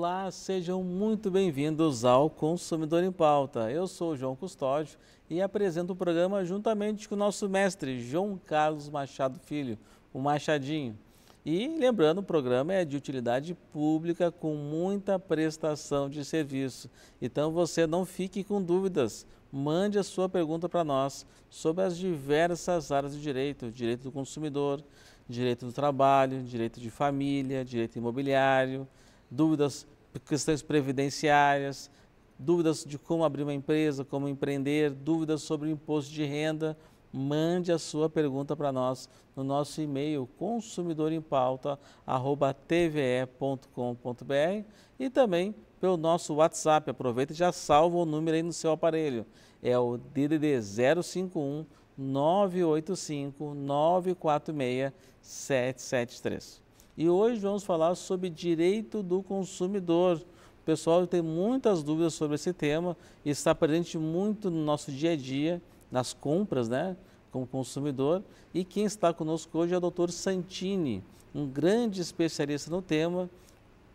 Olá, sejam muito bem-vindos ao Consumidor em Pauta. Eu sou João Custódio e apresento o programa juntamente com o nosso mestre João Carlos Machado Filho, o Machadinho. E lembrando, o programa é de utilidade pública com muita prestação de serviço. Então você não fique com dúvidas. Mande a sua pergunta para nós sobre as diversas áreas do direito, direito do consumidor, direito do trabalho, direito de família, direito imobiliário, dúvidas questões previdenciárias, dúvidas de como abrir uma empresa, como empreender, dúvidas sobre o imposto de renda, mande a sua pergunta para nós no nosso e-mail consumidorempauta@tve.com.br e também pelo nosso WhatsApp. Aproveita e já salva o número aí no seu aparelho. É o DDD 051 985 946 773. E hoje vamos falar sobre direito do consumidor. O pessoal tem muitas dúvidas sobre esse tema e está presente muito no nosso dia a dia, nas compras, né? Como consumidor. E quem está conosco hoje é o doutor Santini, um grande especialista no tema,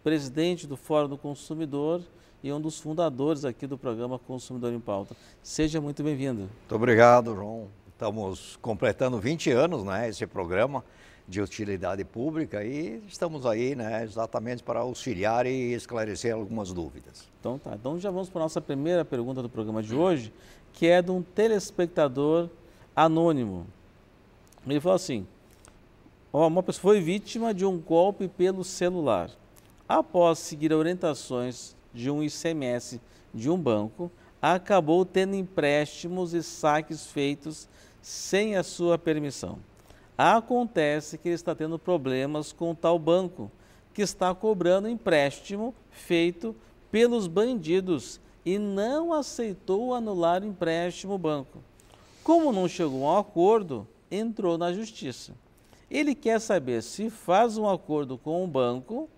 presidente do Fórum do Consumidor e um dos fundadores aqui do programa Consumidor em Pauta. Seja muito bem-vindo. Muito obrigado, João. Estamos completando 20 anos, né, esse programa de utilidade pública e estamos aí, né, exatamente para auxiliar e esclarecer algumas dúvidas. Então tá, então já vamos para a nossa primeira pergunta do programa de hoje, que é de um telespectador anônimo. Ele falou assim: uma pessoa foi vítima de um golpe pelo celular. Após seguir orientações de um ICMS de um banco, acabou tendo empréstimos e saques feitos sem a sua permissão. Acontece que ele está tendo problemas com o tal banco, que está cobrando empréstimo feito pelos bandidos e não aceitou anular o empréstimo banco. Como não chegou a um acordo, entrou na justiça. Ele quer saber se faz um acordo com o banco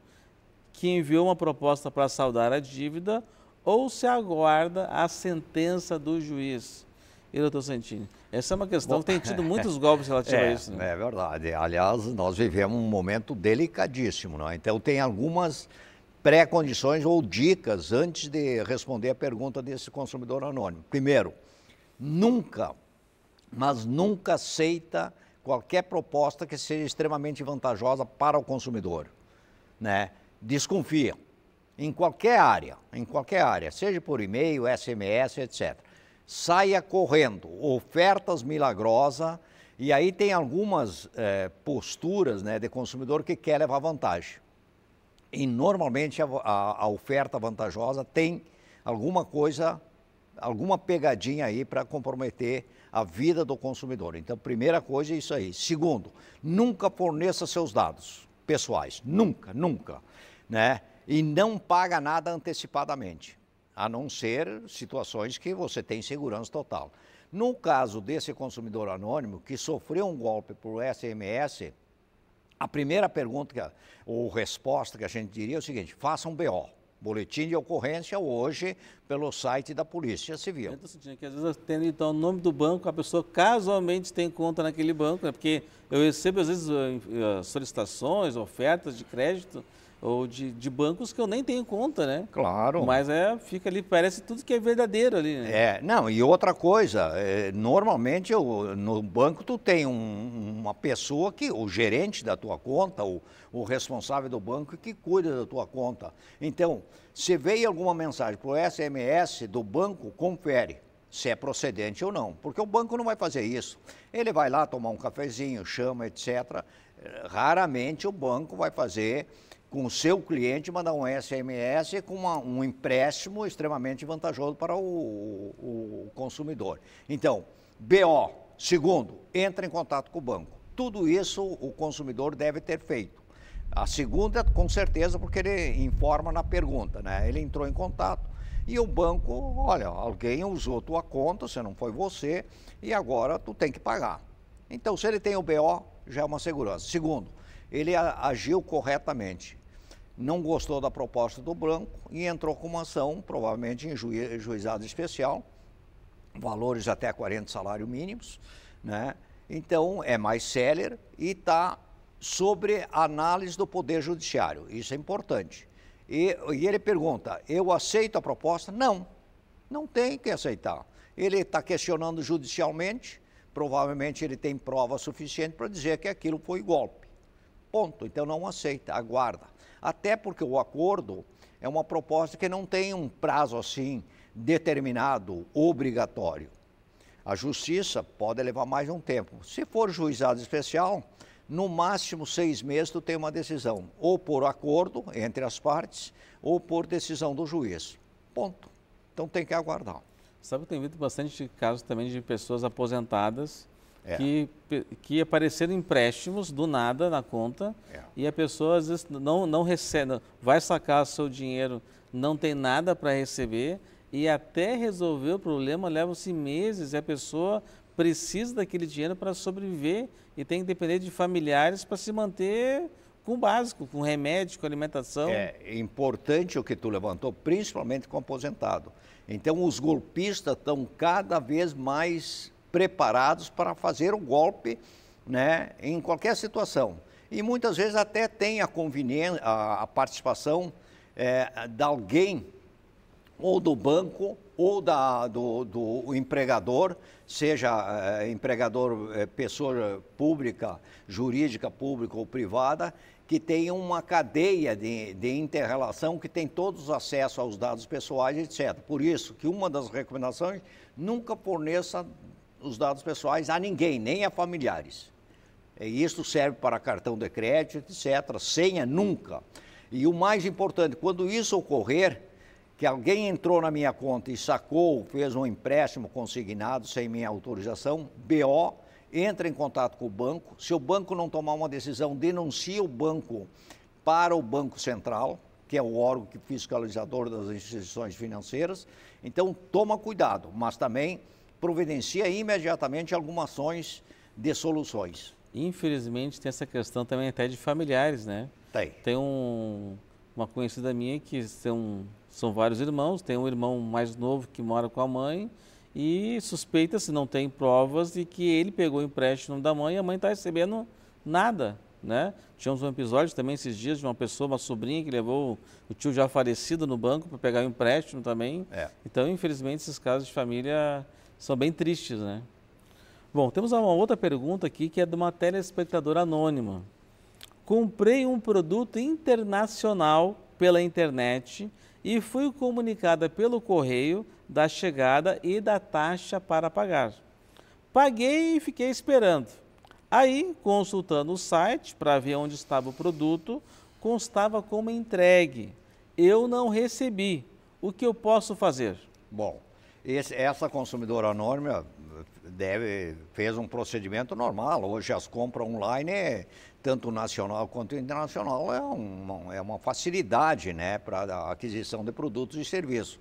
que enviou uma proposta para saldar a dívida ou se aguarda a sentença do juiz. E, doutor Santini, essa é uma questão que tem tido muitos golpes relativos é, a isso. Né? É verdade. Aliás, nós vivemos um momento delicadíssimo. Não? É? Então, tem algumas pré-condições ou dicas antes de responder a pergunta desse consumidor anônimo. Primeiro, nunca, mas nunca aceita qualquer proposta que seja extremamente vantajosa para o consumidor, né? Desconfia em qualquer área, em qualquer área, seja por e-mail, SMS, etc. Saia correndo, ofertas milagrosas, e aí tem algumas eh, posturas né, de consumidor que quer levar vantagem. E normalmente a, a, a oferta vantajosa tem alguma coisa, alguma pegadinha aí para comprometer a vida do consumidor. Então, primeira coisa é isso aí. Segundo, nunca forneça seus dados pessoais. Nunca, nunca. Né? e não paga nada antecipadamente, a não ser situações que você tem segurança total. No caso desse consumidor anônimo que sofreu um golpe por SMS, a primeira pergunta ou resposta que a gente diria é o seguinte: faça um BO. Boletim de ocorrência hoje pelo site da Polícia Civil. Eu sentindo que às vezes tendo então o nome do banco, a pessoa casualmente tem conta naquele banco, né? porque eu recebo às vezes eh, eh, solicitações, ofertas de crédito ou de, de, bancos que eu nem tenho conta, né? Claro. Mas é, fica ali, parece tudo que é verdadeiro ali, né? É, não, e outra coisa, é, normalmente eu, no banco tu tem um, uma pessoa que, o gerente da tua conta, o, o responsável do banco que cuida da tua conta. Então, se veio alguma mensagem pro SMS do banco, confere se é procedente ou não, porque o banco não vai fazer isso. Ele vai lá tomar um cafezinho, chama, etc. É, raramente o banco vai fazer com o seu cliente, mandar um SMS com uma, um empréstimo extremamente vantajoso para o, o, o consumidor. Então, BO, segundo, entra em contato com o banco. Tudo isso o consumidor deve ter feito. A segunda, com certeza, porque ele informa na pergunta, né? Ele entrou em contato e o banco, olha, alguém usou tua conta, se não foi você, e agora tu tem que pagar. Então, se ele tem o BO, já é uma segurança. Segundo, ele agiu corretamente não gostou da proposta do banco e entrou com uma ação, provavelmente em juizado especial, valores até 40 salários mínimos, né? Então é mais seller e está sobre análise do Poder Judiciário. Isso é importante. E, e, ele pergunta: eu aceito a proposta? Não, não tem que aceitar. Ele está questionando judicialmente, provavelmente ele tem prova suficiente para dizer que aquilo foi golpe. Ponto. Então não aceita, aguarda até porque o acordo é uma proposta que não tem um prazo assim determinado, obrigatório. A justiça pode levar mais um tempo. Se for juizado especial, no máximo seis meses tu tem uma decisão, ou por acordo entre as partes, ou por decisão do juiz. Ponto. Então tem que aguardar. Sabe que tem visto bastante casos também de pessoas aposentadas é. Que, que apareceram empréstimos do nada na conta é. e a pessoa às vezes não, não recebe, vai sacar seu dinheiro, não tem nada para receber e até resolver o problema levam-se assim meses e a pessoa precisa daquele dinheiro para sobreviver e tem que depender de familiares para se manter com o básico, com remédio, com alimentação. É, é importante o que tu levantou, principalmente com o aposentado. Então, os golpistas estão cada vez mais preparados para fazer um golpe né, em qualquer situação. E muitas vezes até tem a conveniência, a, participação é, de alguém ou do banco ou da, do, do empregador, seja é, empregador, é, pessoa pública, jurídica, pública ou privada, que tem uma cadeia de, de interrelação que tem todos os acessos aos dados pessoais, etc. Por isso que uma das recomendações, nunca forneça os dados pessoais a ninguém, nem a familiares. E isso serve para cartão de crédito, etc. Senha nunca. E o mais importante, quando isso ocorrer, que alguém entrou na minha conta e sacou, fez um empréstimo consignado sem minha autorização, BO, entra em contato com o banco. Se o banco não tomar uma decisão, denuncia o banco para o Banco Central, que é o órgão fiscalizador das instituições financeiras. Então, toma cuidado, mas também providencia imediatamente algumas ações de soluções. Infelizmente tem essa questão também até de familiares, né? Tem. Tem um, uma conhecida minha que são, são vários irmãos, tem um irmão mais novo que mora com a mãe e suspeita-se, não tem provas, de que ele pegou o empréstimo da mãe e a mãe está recebendo nada. Né? Tínhamos um episódio também esses dias de uma pessoa, uma sobrinha que levou o tio já falecido no banco para pegar o empréstimo também. É. Então, infelizmente, esses casos de família são bem tristes, né? Bom, temos uma outra pergunta aqui que é de uma telespectadora anônima. Comprei um produto internacional pela internet e fui comunicada pelo correio da chegada e da taxa para pagar. Paguei e fiquei esperando. Aí, consultando o site para ver onde estava o produto, constava como entregue. Eu não recebi. O que eu posso fazer? Bom, esse, essa consumidora anônima deve, fez um procedimento normal. Hoje as compras online, tanto nacional quanto internacional, é uma, é uma facilidade né, para a aquisição de produtos e serviços.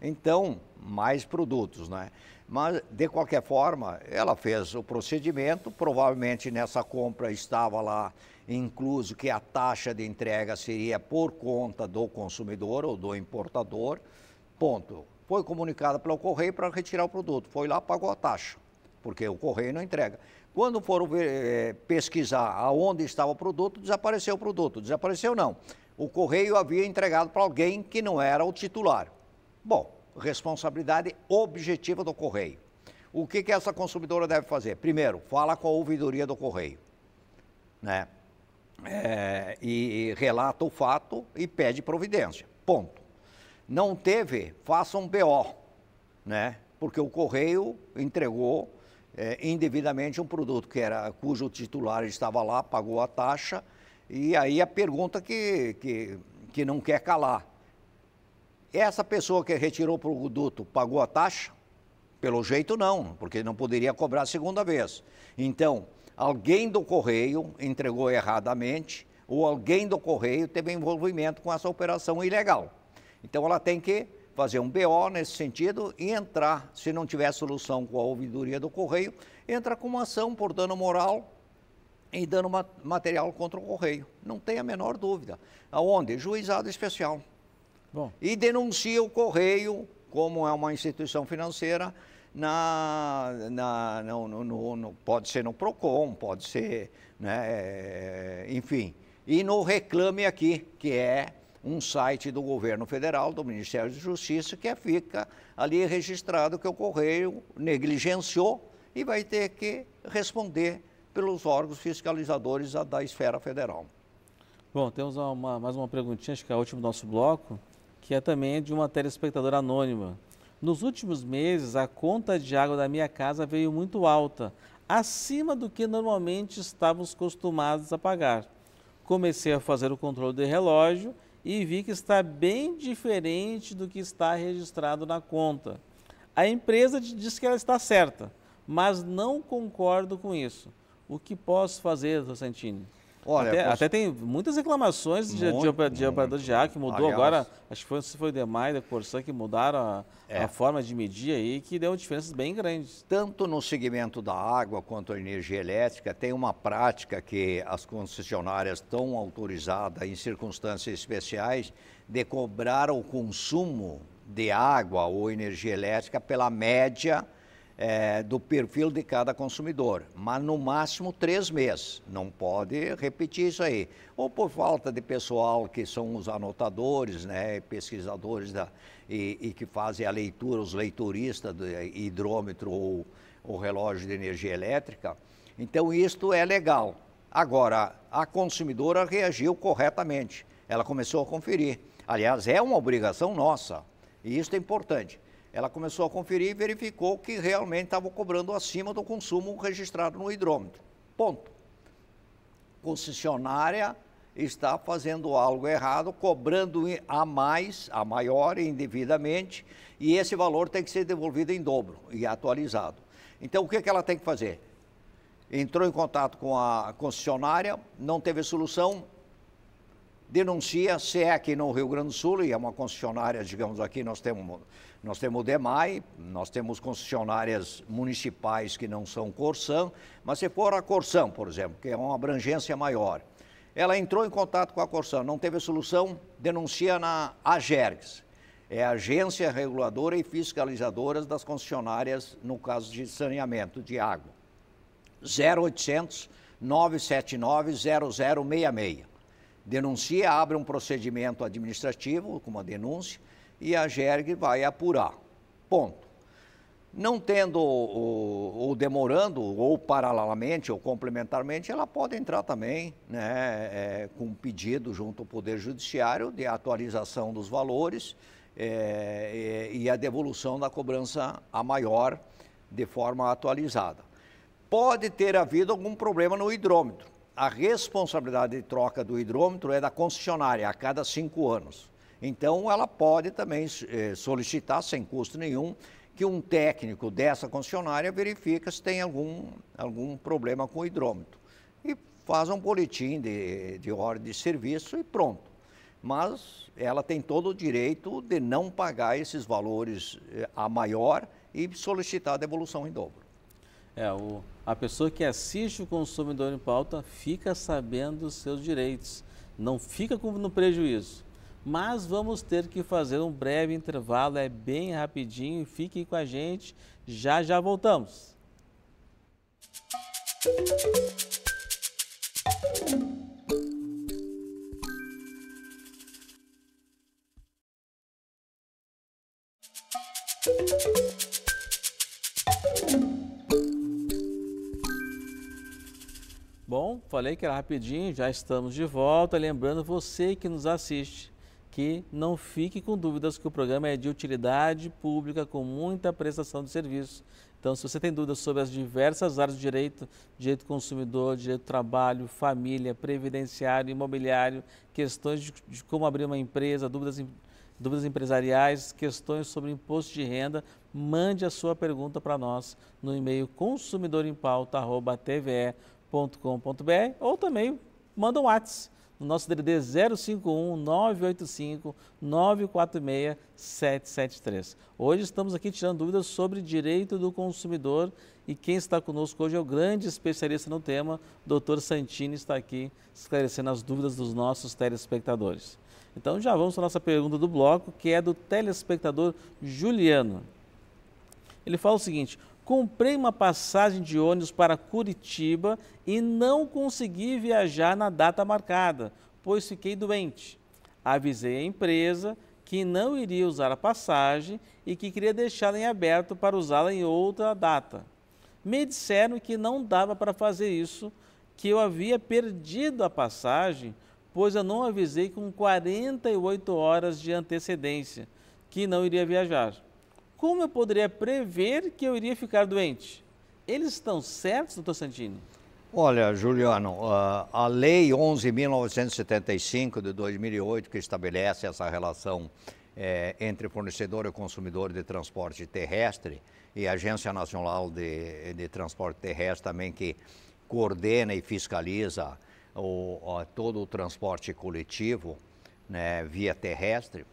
Então, mais produtos, né? Mas, de qualquer forma, ela fez o procedimento, provavelmente nessa compra estava lá incluso que a taxa de entrega seria por conta do consumidor ou do importador, ponto foi comunicada pelo correio para retirar o produto. Foi lá, pagou a taxa, porque o correio não entrega. Quando foram é, pesquisar aonde estava o produto, desapareceu o produto. Desapareceu não. O correio havia entregado para alguém que não era o titular. Bom, responsabilidade objetiva do correio. O que, que essa consumidora deve fazer? Primeiro, fala com a ouvidoria do correio, né? É, e relata o fato e pede providência. Ponto. Não teve, faça um BO, né? Porque o Correio entregou é, indevidamente um produto que era, cujo titular estava lá, pagou a taxa, e aí a pergunta que, que, que não quer calar. Essa pessoa que retirou o produto pagou a taxa? Pelo jeito não, porque não poderia cobrar a segunda vez. Então, alguém do correio entregou erradamente ou alguém do correio teve envolvimento com essa operação ilegal. Então ela tem que fazer um BO nesse sentido e entrar, se não tiver solução com a ouvidoria do correio, entra com uma ação por dano moral e dano material contra o correio. Não tem a menor dúvida. Aonde? Juizado especial. Bom. E denuncia o correio, como é uma instituição financeira, na, na no, no, no, pode ser no PROCON, pode ser, né, é, enfim. E no Reclame Aqui, que é um site do governo federal, do Ministério de Justiça, que é, fica ali registrado que o Correio negligenciou e vai ter que responder pelos órgãos fiscalizadores da esfera federal. Bom, temos uma, mais uma perguntinha, acho que é a última do nosso bloco, que é também de uma telespectadora anônima. Nos últimos meses, a conta de água da minha casa veio muito alta, acima do que normalmente estávamos costumados a pagar. Comecei a fazer o controle do relógio e vi que está bem diferente do que está registrado na conta. A empresa diz que ela está certa, mas não concordo com isso. O que posso fazer, Santini? Olha, até, posso... até tem muitas reclamações muito, de, de, de operadores de ar que mudou aliás, agora, acho que foi, foi o Demais, da Corsã, que mudaram a, é. a, forma de medir aí, que deu diferenças bem grandes. Tanto no segmento da água quanto a energia elétrica, tem uma prática que as concessionárias estão autorizadas em circunstâncias especiais de cobrar o consumo de água ou energia elétrica pela média é, do perfil de cada consumidor, mas no máximo três meses. Não pode repetir isso aí. Ou por falta de pessoal que são os anotadores, né, pesquisadores da, e, e que fazem a leitura, os leituristas do é, hidrômetro ou o relógio de energia elétrica. Então, isto é legal. Agora, a consumidora reagiu corretamente. Ela começou a conferir. Aliás, é uma obrigação nossa. E isso é importante. Ela começou a conferir e verificou que realmente estava cobrando acima do consumo registrado no hidrômetro. Ponto. Concessionária está fazendo algo errado, cobrando a mais, a maior indevidamente, e esse valor tem que ser devolvido em dobro e atualizado. Então, o que, é que ela tem que fazer? Entrou em contato com a concessionária, não teve solução, denuncia é aqui no Rio Grande do Sul, e é uma concessionária, digamos aqui, nós temos, nós temos o DEMAI, nós temos concessionárias municipais que não são Corsã, mas se for a Corsã, por exemplo, que é uma abrangência maior, ela entrou em contato com a Corsã, não teve solução, denuncia na AGERGS, é a Agência Reguladora e Fiscalizadora das Concessionárias, no caso de saneamento de água. 0800 979 0066 denuncia, abre um procedimento administrativo com uma denúncia e a GERG vai apurar. Ponto. Não tendo ou, demorando, ou paralelamente ou complementarmente, ela pode entrar também né, é, com um pedido junto ao Poder Judiciário de atualização dos valores é, é e a devolução da cobrança a maior de forma atualizada. Pode ter havido algum problema no hidrômetro a responsabilidade de troca do hidrômetro é da concessionária a cada cinco anos. Então, ela pode também eh, solicitar, sem custo nenhum, que um técnico dessa concessionária verifique se tem algum, algum problema com o hidrômetro. E faz um boletim de, de de serviço e pronto. Mas ela tem todo o direito de não pagar esses valores eh, a maior e solicitar a devolução em dobro. É, o, a pessoa que assiste o consumidor em pauta fica sabendo dos seus direitos, não fica no prejuízo. Mas vamos ter que fazer um breve intervalo, é bem rapidinho, fiquem com a gente, já já voltamos. Música olha que era rapidinho, já estamos de volta. Lembrando você que nos assiste que não fique com dúvidas que o programa é de utilidade pública com muita prestação de serviço. Então, se você tem dúvidas sobre as diversas áreas do direito, direito consumidor, direito do trabalho, família, previdenciário, imobiliário, questões de, de como abrir uma empresa, dúvidas dúvidas empresariais, questões sobre imposto de renda, mande a sua pergunta para nós no e-mail consumidorempauta.tve.com www.cbn.com.br ou também manda um WhatsApp no nosso DDD 051 985 946 773. Hoje estamos aqui tirando dúvidas sobre direito do consumidor e quem está conosco hoje é o grande especialista no tema, Dr. Santini, está aqui esclarecendo as dúvidas dos nossos telespectadores. Então já vamos para a nossa pergunta do bloco, que é do telespectador Juliano. Ele fala o seguinte: comprei uma passagem de ônibus para Curitiba e não consegui viajar na data marcada, pois fiquei doente. Avisei a empresa que não iria usar a passagem e que queria deixá-la em aberto para usá-la em outra data. Me disseram que não dava para fazer isso, que eu havia perdido a passagem, pois eu não avisei com 48 horas de antecedência que não iria viajar como eu poderia prever que eu iria ficar doente? Eles estão certos, doutor Santini? Olha, Juliano, ah, a Lei 11.975 de 2008, que estabelece essa relação é, entre fornecedor e consumidor de transporte terrestre, e a Agência Nacional de, de Transporte Terrestre também, que coordena e fiscaliza o, todo o transporte coletivo né, via terrestre,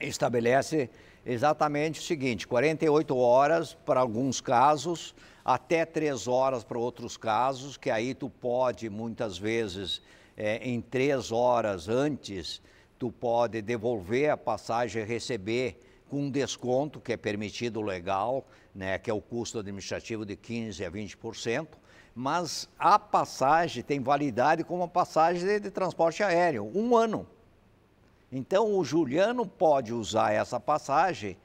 estabelece exatamente o seguinte: 48 horas para alguns casos, até 3 horas para outros casos, que aí tu pode, muitas vezes, é, em 3 horas antes, tu pode devolver a passagem e receber com desconto, que é permitido legal, né, que é o custo administrativo de 15% a 20%. Mas a passagem tem validade como a passagem de, de transporte aéreo, um ano. Então, o Juliano pode usar essa passagem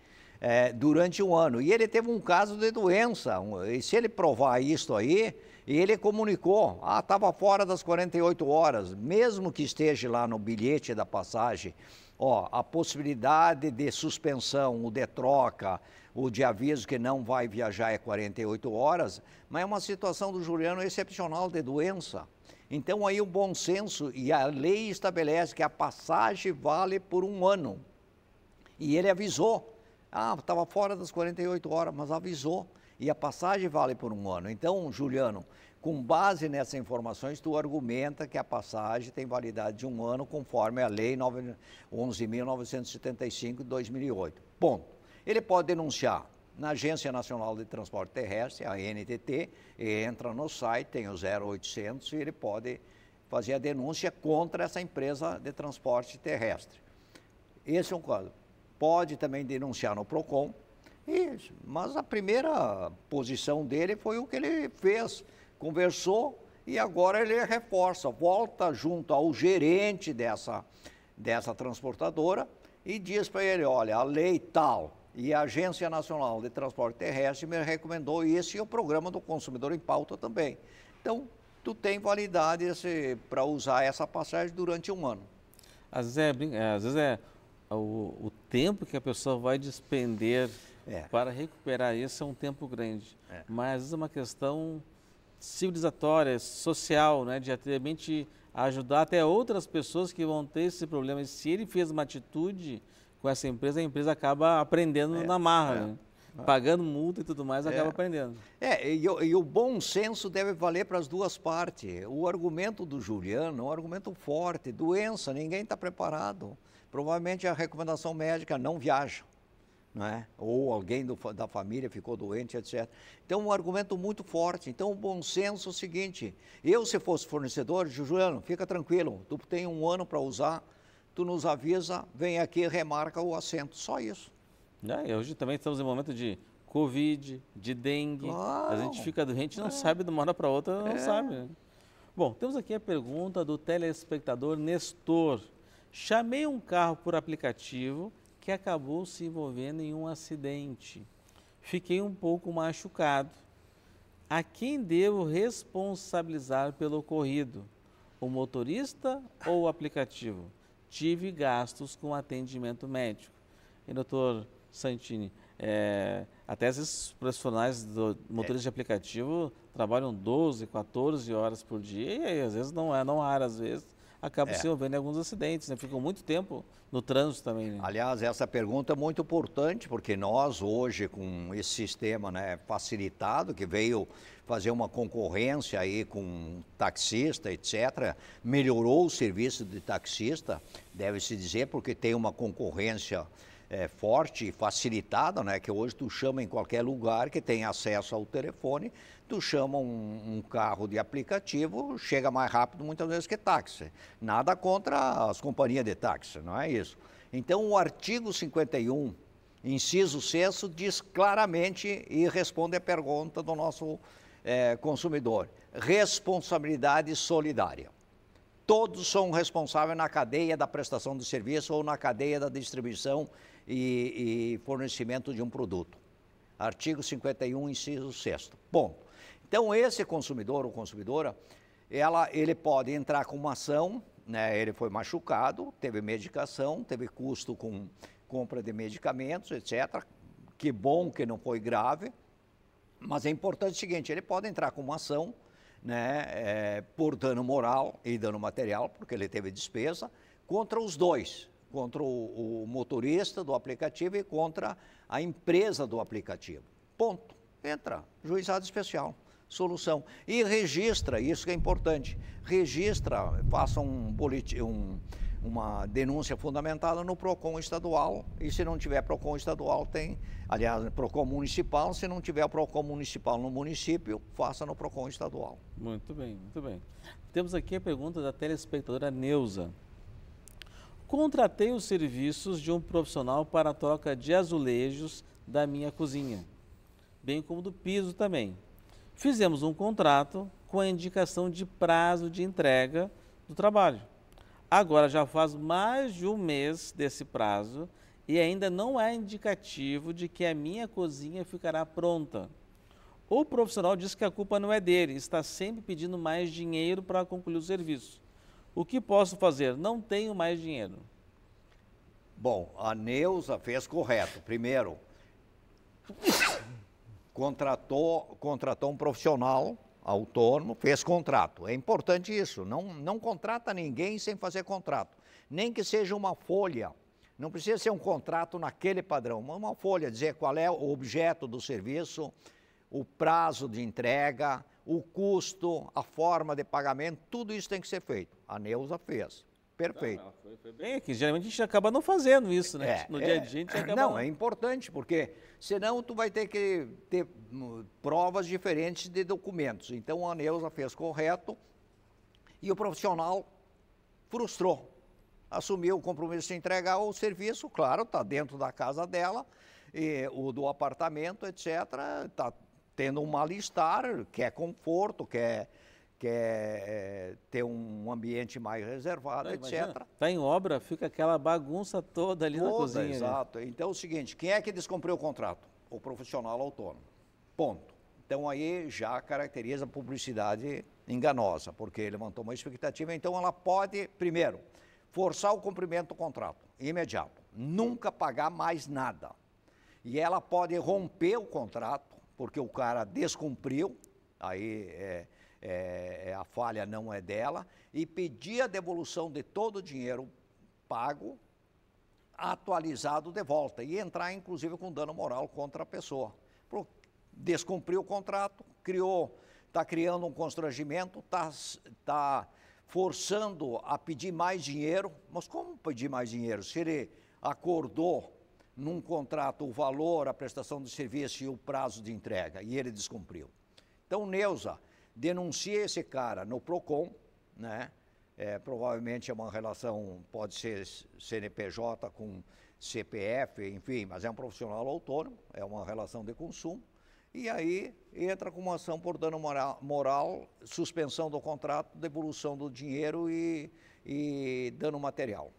é, durante um ano. E ele teve um caso de doença. E se ele provar isso aí, e ele comunicou, ah, estava fora das 48 horas, mesmo que esteja lá no bilhete da passagem, ó, a possibilidade de suspensão, o de troca, o de aviso que não vai viajar é 48 horas, mas é uma situação do Juliano excepcional de doença. Então, aí o bom senso e a lei estabelece que a passagem vale por um ano. E ele avisou. Ah, estava fora das 48 horas, mas avisou. E a passagem vale por um ano. Então, Juliano, com base nessas informações, tu argumenta que a passagem tem validade de um ano, conforme a Lei 11.975 de 2008. Ponto. Ele pode denunciar na Agência Nacional de Transporte Terrestre, a NTT, entra no site, tem o 0800 e ele pode fazer a denúncia contra essa empresa de transporte terrestre. Esse é um caso. Pode também denunciar no PROCON, isso. mas a primeira posição dele foi o que ele fez, conversou e agora ele reforça, volta junto ao gerente dessa, dessa transportadora e diz para ele, olha, a lei tal e a Agência Nacional de Transporte Terrestre me recomendou esse e o programa do consumidor em pauta também. Então, tu tem validade para usar essa passagem durante um ano. Às vezes é, é às vezes é o, o, tempo que a pessoa vai despender é. para recuperar isso é um tempo grande. É. Mas é uma questão civilizatória, social, né, de realmente ajudar até outras pessoas que vão ter esse problema. E se ele fez uma atitude com essa empresa, a empresa acaba aprendendo é, na marra, é. né? Pagando multa e tudo mais, é. acaba aprendendo. É, e, e, o bom senso deve valer para as duas partes. O argumento do Juliano é um argumento forte. Doença, ninguém está preparado. Provavelmente a recomendação médica não viaja. é Ou alguém do, da família ficou doente, etc. Então, um argumento muito forte. Então, o bom senso é o seguinte: eu, se fosse fornecedor, Juliano, fica tranquilo, tu tem um ano para usar tu nos avisa, vem aqui, remarca o assento, só isso. É, hoje também estamos em momento de Covid, de dengue. Claro. A gente fica doente e não é. sabe de uma hora para outra, não é. sabe. Né? Bom, temos aqui a pergunta do telespectador Nestor. Chamei um carro por aplicativo que acabou se envolvendo em um acidente. Fiquei um pouco machucado. A quem devo responsabilizar pelo ocorrido? O motorista ou o aplicativo? tive gastos com atendimento médico. E, doutor Santini, é, até esses profissionais do motorista é. de aplicativo trabalham 12, 14 horas por dia e às vezes não é, não raro às vezes acaba é. se envolvendo em alguns acidentes, né? Ficam muito tempo no trânsito também. Né? Aliás, essa pergunta é muito importante, porque nós hoje, com esse sistema né, facilitado, que veio fazer uma concorrência aí com taxista, etc., melhorou o serviço de taxista, deve-se dizer, porque tem uma concorrência é, forte e facilitada, né? Que hoje tu chama em qualquer lugar que tem acesso ao telefone, tu chama um, um, carro de aplicativo, chega mais rápido muitas vezes que táxi. Nada contra as companhias de táxi, não é isso. Então o artigo 51, inciso 6, diz claramente e responde a pergunta do nosso é, consumidor: responsabilidade solidária todos são responsáveis na cadeia da prestação de serviço ou na cadeia da distribuição e, e fornecimento de um produto. Artigo 51, inciso 6. Ponto. Então, esse consumidor ou consumidora, ela, ele pode entrar com uma ação, né, ele foi machucado, teve medicação, teve custo com compra de medicamentos, etc. Que bom que não foi grave, mas é importante o seguinte: ele pode entrar com uma ação né, é, por dano moral e dano material, porque ele teve despesa, contra os dois contra o, o motorista do aplicativo e contra a empresa do aplicativo. Ponto. Entra, juizado especial solução. E registra, isso que é importante, registra, faça um boletim, um, uma denúncia fundamentada no PROCON estadual, e se não tiver PROCON estadual, tem, aliás, PROCON municipal, se não tiver PROCON municipal no município, faça no PROCON estadual. Muito bem, muito bem. Temos aqui a pergunta da telespectadora Neuza contratei os serviços de um profissional para a troca de azulejos da minha cozinha, bem como do piso também. Fizemos um contrato com a indicação de prazo de entrega do trabalho. Agora já faz mais de um mês desse prazo e ainda não há indicativo de que a minha cozinha ficará pronta. O profissional diz que a culpa não é dele, está sempre pedindo mais dinheiro para concluir o serviço. O que posso fazer? Não tenho mais dinheiro. Bom, a Neuza fez correto. Primeiro, contratou, contratou um profissional autônomo, fez contrato. É importante isso. Não, não contrata ninguém sem fazer contrato. Nem que seja uma folha. Não precisa ser um contrato naquele padrão, mas uma folha, dizer qual é o objeto do serviço, o prazo de entrega, o custo, a forma de pagamento, tudo isso tem que ser feito. A Neuza fez. Perfeito. Não, foi, foi bem aqui. Geralmente a gente acaba não fazendo isso, né? É, no dia é, a dia a gente acaba. Não, não, é importante, porque senão tu vai ter que ter hum, provas diferentes de documentos. Então a Neuza fez correto e o profissional frustrou. Assumiu o compromisso de entregar o serviço, claro, está dentro da casa dela, e, o do apartamento, etc. Está tendo um mal-estar, quer conforto, quer quer eh, ter um ambiente mais reservado, Não, etc. Está em obra, fica aquela bagunça toda ali toda, na cozinha. Né? Exato. Ali. Então é o seguinte, quem é que descumpriu o contrato? O profissional autônomo. Ponto. Então aí já caracteriza a publicidade enganosa, porque ele levantou uma expectativa, então ela pode, primeiro, forçar o cumprimento do contrato, imediato, nunca pagar mais nada. E ela pode romper o contrato, porque o cara descumpriu, aí é, é, é, a falha não é dela, e pedir a devolução de todo o dinheiro pago, atualizado de volta, e entrar inclusive com dano moral contra a pessoa. Descumpriu o contrato, criou, está criando um constrangimento, está tá forçando a pedir mais dinheiro. Mas como pedir mais dinheiro? Se ele acordou num contrato o valor, a prestação de serviço e o prazo de entrega, e ele descumpriu. Então, Neuza, denuncia esse cara no PROCON, né? É, provavelmente é uma relação, pode ser CNPJ com CPF, enfim, mas é um profissional autônomo, é uma relação de consumo. E aí entra com uma ação por dano moral, moral suspensão do contrato, devolução do dinheiro e, e dano material.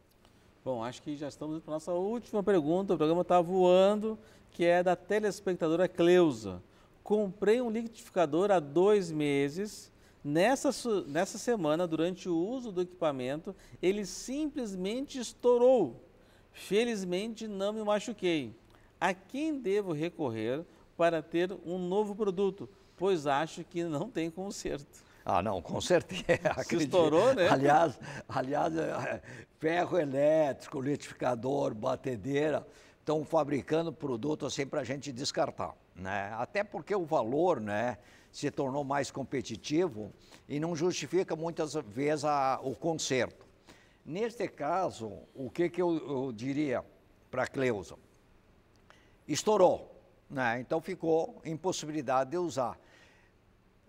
Bom, acho que já estamos indo para a nossa última pergunta. O programa está voando, que é da telespectadora Cleusa comprei um liquidificador há dois meses. Nessa, nessa semana, durante o uso do equipamento, ele simplesmente estourou. Felizmente, não me machuquei. A quem devo recorrer para ter um novo produto? Pois acho que não tem conserto. Ah, não, com certeza. Se estourou, né? Aliás, aliás, é, é, ferro elétrico, litificador, batedeira estão fabricando produto assim para a gente descartar, né? Até porque o valor, né, se tornou mais competitivo e não justifica muitas vezes a, o conserto. Neste caso, o que, que eu, eu diria para Cleusa? Estourou, né? Então ficou impossibilidade de usar.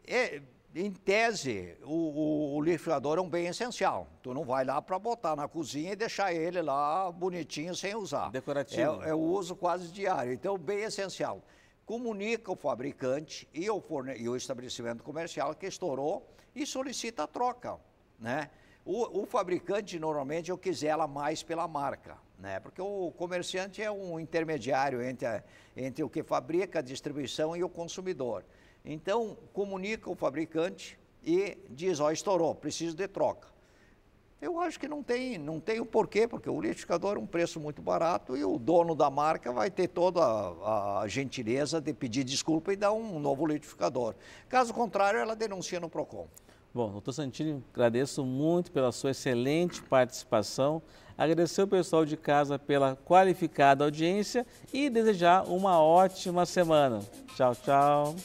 É, em tese, o, o, o, liquidificador é um bem essencial. Tu não vai lá para botar na cozinha e deixar ele lá bonitinho sem usar. Decorativo. É, é o uso quase diário. Então, bem essencial. Comunica o fabricante e o, forne... e o estabelecimento comercial que estourou e solicita a troca. Né? O, o fabricante, normalmente, eu quisela mais pela marca. Né? Porque o comerciante é um intermediário entre, a, entre o que fabrica, a distribuição e o consumidor. Então, comunica o fabricante e diz, ó, oh, estourou, preciso de troca. Eu acho que não tem, não tem o porquê, porque o liquidificador é um preço muito barato e o dono da marca vai ter toda a, a gentileza de pedir desculpa e dar um novo liquidificador. Caso contrário, ela denuncia no PROCON. Bom, doutor Santini, agradeço muito pela sua excelente participação, agradecer o pessoal de casa pela qualificada audiência e desejar uma ótima semana. Tchau, tchau.